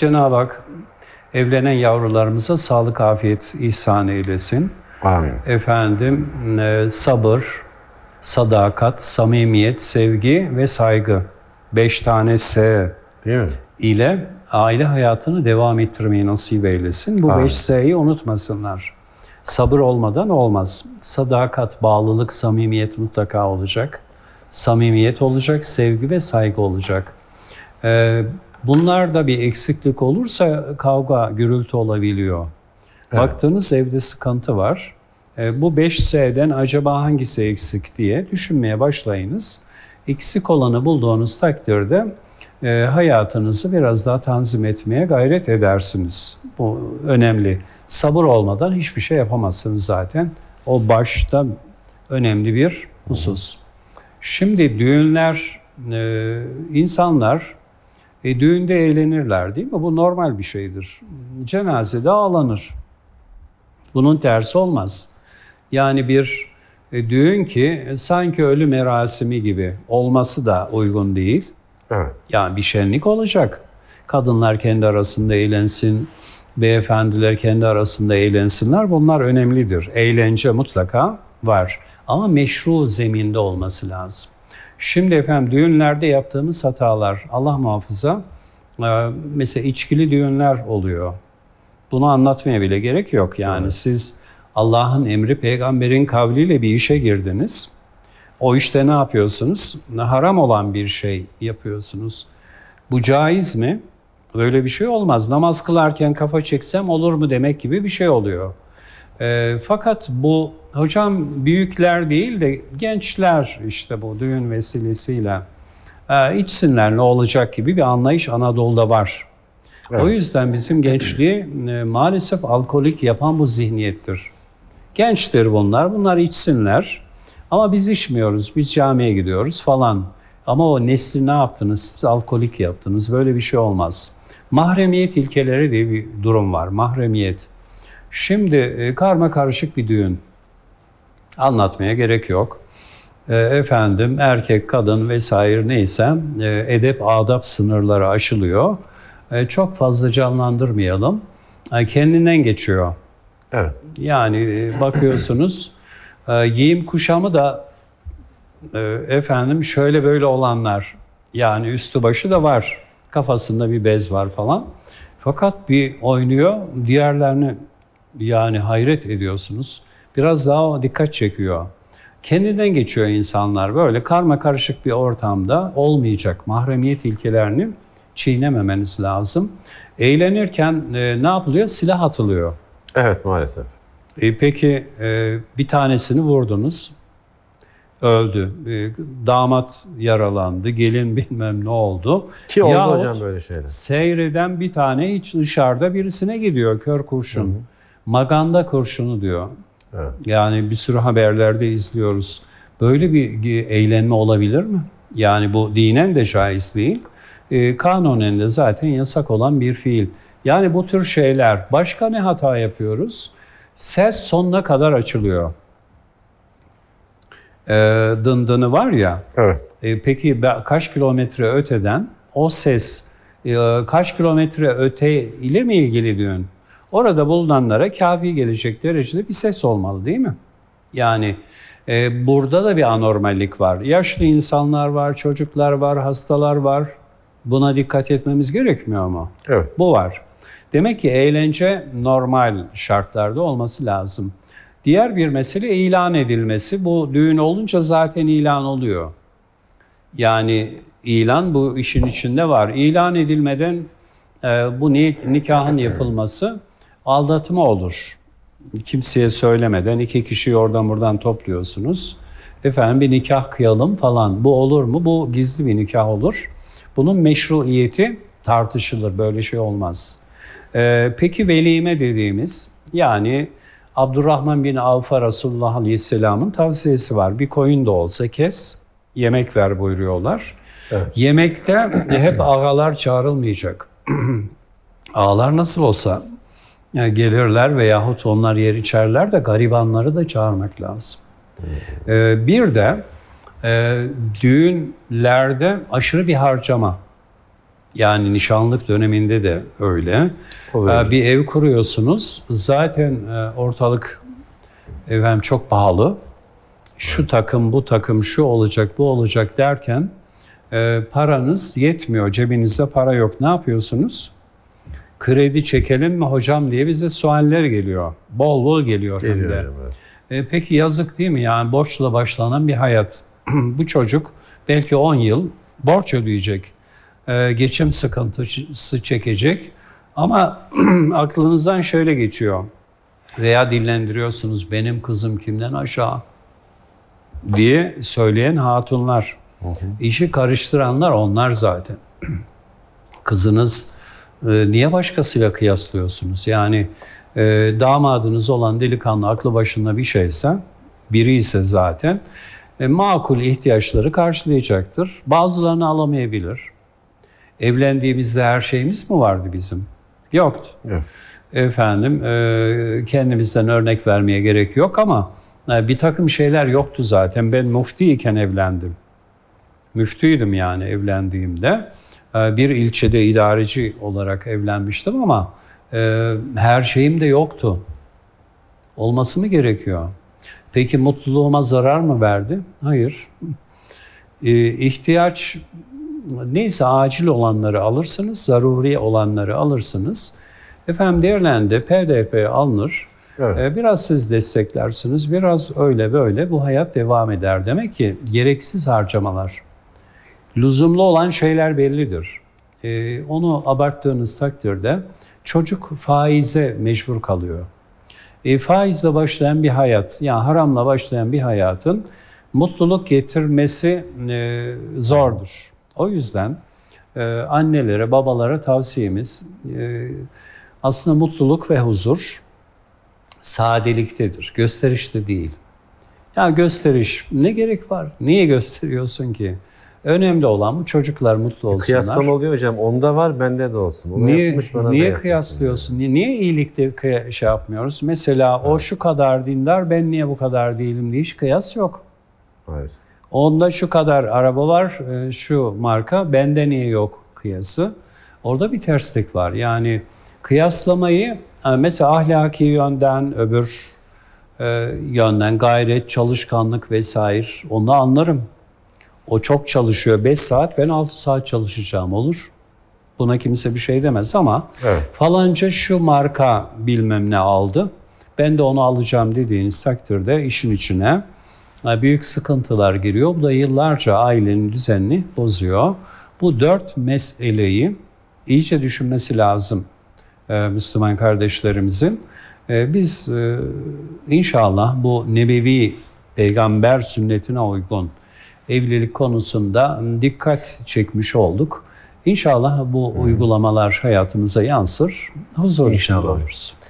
Cenab-ı Hak evlenen yavrularımıza sağlık, afiyet ihsan eylesin. Amin. Efendim e, sabır, sadakat, samimiyet, sevgi ve saygı. Beş tane S ile aile hayatını devam ettirmeyi nasip eylesin. Bu Amin. beş S'yi unutmasınlar. Sabır olmadan olmaz. Sadakat, bağlılık, samimiyet mutlaka olacak. Samimiyet olacak, sevgi ve saygı olacak. Ee, Bunlarda bir eksiklik olursa kavga, gürültü olabiliyor. Evet. Baktığınız evde sıkıntı var. E, bu 5S'den acaba hangisi eksik diye düşünmeye başlayınız. Eksik olanı bulduğunuz takdirde e, hayatınızı biraz daha tanzim etmeye gayret edersiniz. Bu önemli. Sabır olmadan hiçbir şey yapamazsınız zaten. O başta önemli bir husus. Şimdi düğünler, e, insanlar e, düğünde eğlenirler değil mi? Bu normal bir şeydir. Cenazede ağlanır. Bunun tersi olmaz. Yani bir e, düğün ki e, sanki ölü merasimi gibi olması da uygun değil. Evet. Yani bir şenlik olacak. Kadınlar kendi arasında eğlensin, beyefendiler kendi arasında eğlensinler. Bunlar önemlidir. Eğlence mutlaka var. Ama meşru zeminde olması lazım. Şimdi efendim düğünlerde yaptığımız hatalar Allah muhafaza e, mesela içkili düğünler oluyor. Bunu anlatmaya bile gerek yok. Yani evet. siz Allah'ın emri peygamberin kavliyle bir işe girdiniz. O işte ne yapıyorsunuz? Haram olan bir şey yapıyorsunuz. Bu caiz mi? Böyle bir şey olmaz. Namaz kılarken kafa çeksem olur mu demek gibi bir şey oluyor. E, fakat bu hocam büyükler değil de gençler işte bu düğün vesilesiyle e, içsinler ne olacak gibi bir anlayış Anadolu'da var. Evet. O yüzden bizim gençliği e, maalesef alkolik yapan bu zihniyettir. Gençtir bunlar, bunlar içsinler ama biz içmiyoruz, biz camiye gidiyoruz falan. Ama o nesli ne yaptınız? Siz alkolik yaptınız. Böyle bir şey olmaz. Mahremiyet ilkeleri diye bir durum var. Mahremiyet. Şimdi e, karma karışık bir düğün. Anlatmaya gerek yok. E, efendim erkek, kadın vesaire neyse e, edep, adap sınırları aşılıyor. Çok fazla canlandırmayalım. Kendinden geçiyor. Evet. Yani bakıyorsunuz giyim kuşamı da efendim şöyle böyle olanlar yani üstü başı da var. Kafasında bir bez var falan. Fakat bir oynuyor diğerlerini yani hayret ediyorsunuz. Biraz daha dikkat çekiyor. Kendinden geçiyor insanlar böyle karma karışık bir ortamda olmayacak mahremiyet ilkelerini çiğnememeniz lazım. Eğlenirken e, ne yapılıyor? Silah atılıyor. Evet maalesef. E, peki e, bir tanesini vurdunuz, öldü. E, damat yaralandı, gelin bilmem ne oldu. Ki oldu Yahut hocam böyle şeyler. Seyreden bir tane hiç dışarıda birisine gidiyor kör kurşun. Hı hı. Maganda kurşunu diyor. Evet. Yani bir sürü haberlerde izliyoruz. Böyle bir eğlenme olabilir mi? Yani bu dinen de caiz değil. E, kanunen de zaten yasak olan bir fiil. Yani bu tür şeyler. Başka ne hata yapıyoruz? Ses sonuna kadar açılıyor. E, dındını var ya. Evet. E, peki kaç kilometre öteden o ses e, kaç kilometre öte ile mi ilgili diyorsun? orada bulunanlara kafi gelecek derecede bir ses olmalı değil mi? Yani e, burada da bir anormallik var. Yaşlı insanlar var, çocuklar var, hastalar var. Buna dikkat etmemiz gerekmiyor mu? Evet. Bu var. Demek ki eğlence normal şartlarda olması lazım. Diğer bir mesele ilan edilmesi. Bu düğün olunca zaten ilan oluyor. Yani ilan bu işin içinde var. İlan edilmeden e, bu nikahın yapılması aldatma olur. Kimseye söylemeden iki kişi oradan buradan topluyorsunuz. Efendim bir nikah kıyalım falan. Bu olur mu? Bu gizli bir nikah olur. Bunun meşruiyeti tartışılır. Böyle şey olmaz. Ee, peki velime dediğimiz yani Abdurrahman bin Avfa Resulullah Aleyhisselam'ın tavsiyesi var. Bir koyun da olsa kes, yemek ver buyuruyorlar. Evet. Yemekte hep ağalar çağrılmayacak. ağalar nasıl olsa gelirler veyahut onlar yer içerler de garibanları da çağırmak lazım. Ee, bir de e, düğünlerde aşırı bir harcama. Yani nişanlık döneminde de öyle. Ee, bir ev kuruyorsunuz. Zaten e, ortalık efendim, çok pahalı. Şu takım, bu takım, şu olacak, bu olacak derken e, paranız yetmiyor. Cebinizde para yok. Ne yapıyorsunuz? kredi çekelim mi hocam diye bize sualler geliyor. Bol bol geliyor, geliyor hem de. e, peki yazık değil mi? Yani borçla başlanan bir hayat. Bu çocuk belki 10 yıl borç ödeyecek. E, geçim sıkıntısı çekecek. Ama aklınızdan şöyle geçiyor. Veya dinlendiriyorsunuz benim kızım kimden aşağı diye söyleyen hatunlar. Hı hı. İşi karıştıranlar onlar zaten. Kızınız ee, niye başkasıyla kıyaslıyorsunuz? Yani e, damadınız olan delikanlı aklı başında bir şeyse, biri ise zaten e, makul ihtiyaçları karşılayacaktır. Bazılarını alamayabilir. Evlendiğimizde her şeyimiz mi vardı bizim? Yoktu. Evet. Efendim e, kendimizden örnek vermeye gerek yok ama bir takım şeyler yoktu zaten. Ben muftiyken evlendim. Müftüydüm yani evlendiğimde. Ee, bir ilçede idareci olarak evlenmiştim ama e, her şeyim de yoktu. Olması mı gerekiyor? Peki mutluluğuma zarar mı verdi? Hayır. Ee, ihtiyaç neyse acil olanları alırsınız, zaruri olanları alırsınız. Efendim değerlendi, PDP alınır. Evet. Ee, biraz siz desteklersiniz, biraz öyle böyle bu hayat devam eder. Demek ki gereksiz harcamalar lüzumlu olan şeyler bellidir. E, onu abarttığınız takdirde çocuk faize mecbur kalıyor. E, faizle başlayan bir hayat, yani haramla başlayan bir hayatın mutluluk getirmesi e, zordur. O yüzden e, annelere, babalara tavsiyemiz e, aslında mutluluk ve huzur sadeliktedir, gösterişte değil. Ya gösteriş ne gerek var? Niye gösteriyorsun ki? Önemli olan bu çocuklar mutlu e, olsunlar. Kıyaslama oluyor hocam. Onda var, bende de olsun. Onu niye yapmış, bana niye da kıyaslıyorsun? Niye, niye iyilikte şey yapmıyoruz? Mesela evet. o şu kadar dindar, ben niye bu kadar değilim diye hiç kıyas yok. Maalesef. Onda şu kadar araba var, e, şu marka, bende niye yok kıyası. Orada bir terslik var. Yani kıyaslamayı e, mesela ahlaki yönden, öbür yönden gayret, çalışkanlık vesaire onu anlarım. O çok çalışıyor 5 saat ben 6 saat çalışacağım olur. Buna kimse bir şey demez ama evet. falanca şu marka bilmem ne aldı. Ben de onu alacağım dediğiniz takdirde işin içine e, büyük sıkıntılar giriyor. Bu da yıllarca ailenin düzenini bozuyor. Bu dört meseleyi iyice düşünmesi lazım e, Müslüman kardeşlerimizin. E, biz inşallah bu nebevi peygamber sünnetine uygun evlilik konusunda dikkat çekmiş olduk. İnşallah bu uygulamalar hayatımıza yansır. Huzur inşallah oluruz.